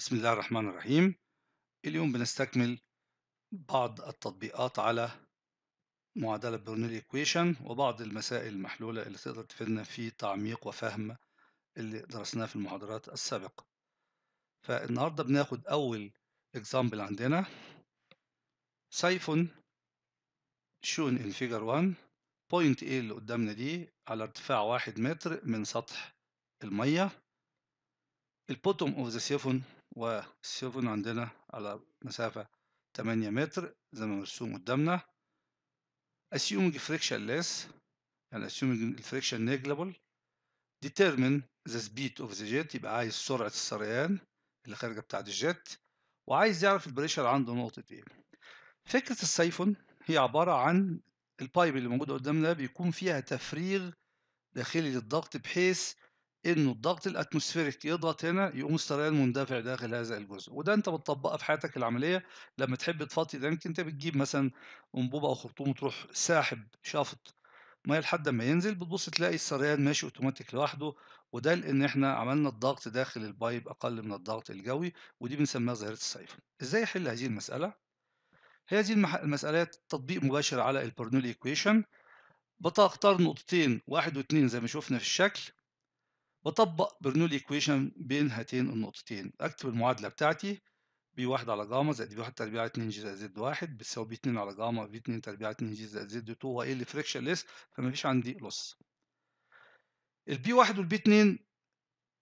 بسم الله الرحمن الرحيم اليوم بنستكمل بعض التطبيقات على معادلة برنيل إيكويشن وبعض المسائل المحلولة اللي تقدر تفيدنا في تعميق وفهم اللي درسناه في المحاضرات السابقة فالنهاردة بناخد أول إكزامبل عندنا سيفون شون إن فيجر 1 point A اللي قدامنا دي على ارتفاع واحد متر من سطح المية البوتوم اوف ذا سيفون والسفن عندنا على مسافة 8 متر زي ما مرسوم قدامنا assuming frictionless يعني assuming الفريكشن negligible determine the speed of the jet يبقى عايز سرعة السريان اللي خارجة بتاعة الجت وعايز يعرف البريشر عنده نقطة ايه فكرة السيفون هي عبارة عن البايب اللي موجودة قدامنا بيكون فيها تفريغ داخلي للضغط بحيث انه الضغط الاتموسفيريك يضغط هنا يقوم السريان مندفع داخل هذا الجزء وده انت بتطبقه في حياتك العمليه لما تحب تفضي دانك انت بتجيب مثلا انبوبه او خرطوم وتروح ساحب شافط ميه لحد ما ينزل بتبص تلاقي السريان ماشي اوتوماتيك لوحده وده لان احنا عملنا الضغط داخل البايب اقل من الضغط الجوي ودي بنسميها ظاهره السيفن ازاي احل هذه المساله هي هذه المساله تطبيق مباشر على البرنولي ايكويشن بتختار نقطتين واحد واثنين زي ما شفنا في الشكل بطبق برنول ايكويشن بين هاتين النقطتين اكتب المعادله بتاعتي بي واحد على جاما زائد بي واحد تربيع اتنين جي زائد زد واحد بتساوي بي اتنين على جاما بي اتنين تربيع اتنين جي زائد زد تو هو ايه اللي فريكشن ليس فمفيش عندي لوس البي واحد والبي اتنين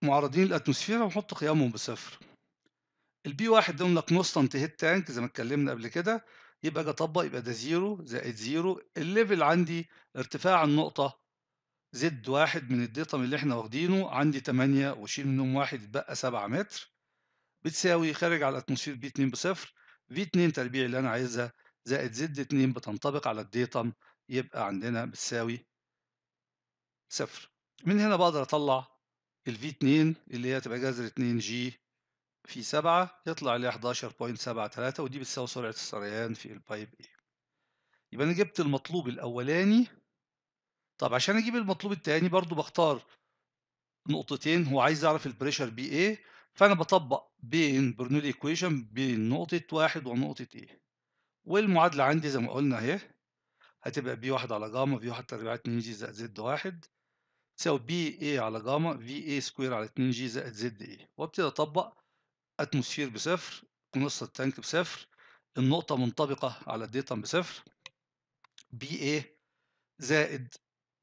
معرضين للاتموسفير ونحط قيمهم بصفر البي واحد ده قلنا كونستانت هيت تانك زي ما اتكلمنا قبل كده يبقى اجي اطبق يبقى ده زيرو زائد زيرو الليفل عندي ارتفاع النقطه زد واحد من الديتم اللي احنا واخدينه عندي 8 وشيل منهم واحد يتبقى 7 متر بتساوي خارج على الاتموسفير بي 2 بصفر في 2 تربيع اللي انا عايزها زائد زد 2 بتنطبق على الديتم يبقى عندنا بتساوي صفر من هنا بقدر اطلع ال في 2 اللي هي تبقى جذر 2 جي في 7 يطلع لي 11.73 ودي بتساوي سرعة السريان في البايب A يبقى أنا جبت المطلوب الأولاني طب عشان اجيب المطلوب التاني برضو بختار نقطتين هو عايز اعرف البريشر بي ايه فانا بطبق بين برنولي ايكويشن بين نقطه واحد ونقطه ايه والمعادله عندي زي ما قلنا اهي هتبقى بي واحد على جاما في واحد تربيع اتنين جي زائد زد واحد تساوي بي ايه على جاما في ايه سكوير على اتنين جي زائد زد ايه وابتدي اطبق اتموسفير بصفر ونص التانك بصفر النقطه منطبقه على الديتم بصفر بي ايه زائد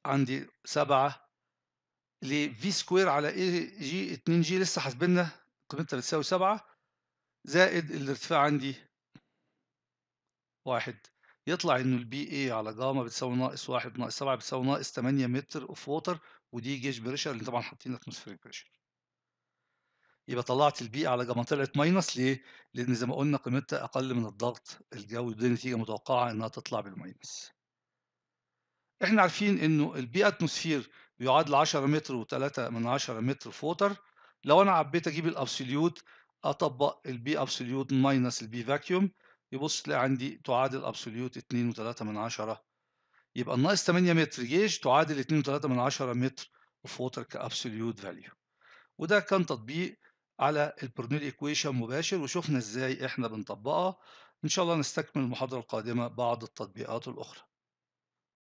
عندي سبعة ل في سكوير على اي جي 2 جي لسه حاسبنا قيمتها بتساوي سبعة زائد الارتفاع عندي واحد يطلع انه البي اي على جاما بتساوي ناقص واحد ناقص سبعة بتساوي ناقص 8 متر اوف ووتر ودي جيج بريشر اللي طبعا حاطين اتموسفيريك بريشر يبقى طلعت البي على جاما طلعت ماينس ليه؟ لأن زي ما قلنا قيمتها أقل من الضغط الجوي ودي نتيجة متوقعة إنها تطلع بالماينس احنا عارفين انه البي اتموسفير بيعادل 10 متر و3 من 10 متر فوتر لو انا عبيت اجيب الابسوليوت اطبق البي ابسوليوت ماينس البي فاكيوم يبص تلاقي عندي تعادل ابسوليوت 2 و3 من 10 يبقى الناقص 8 متر جيش تعادل 2 و3 من 10 متر فوتر كابسوليوت فاليو وده كان تطبيق على البرنيل ايكويشن مباشر وشفنا ازاي احنا بنطبقها ان شاء الله نستكمل المحاضره القادمه بعض التطبيقات الاخرى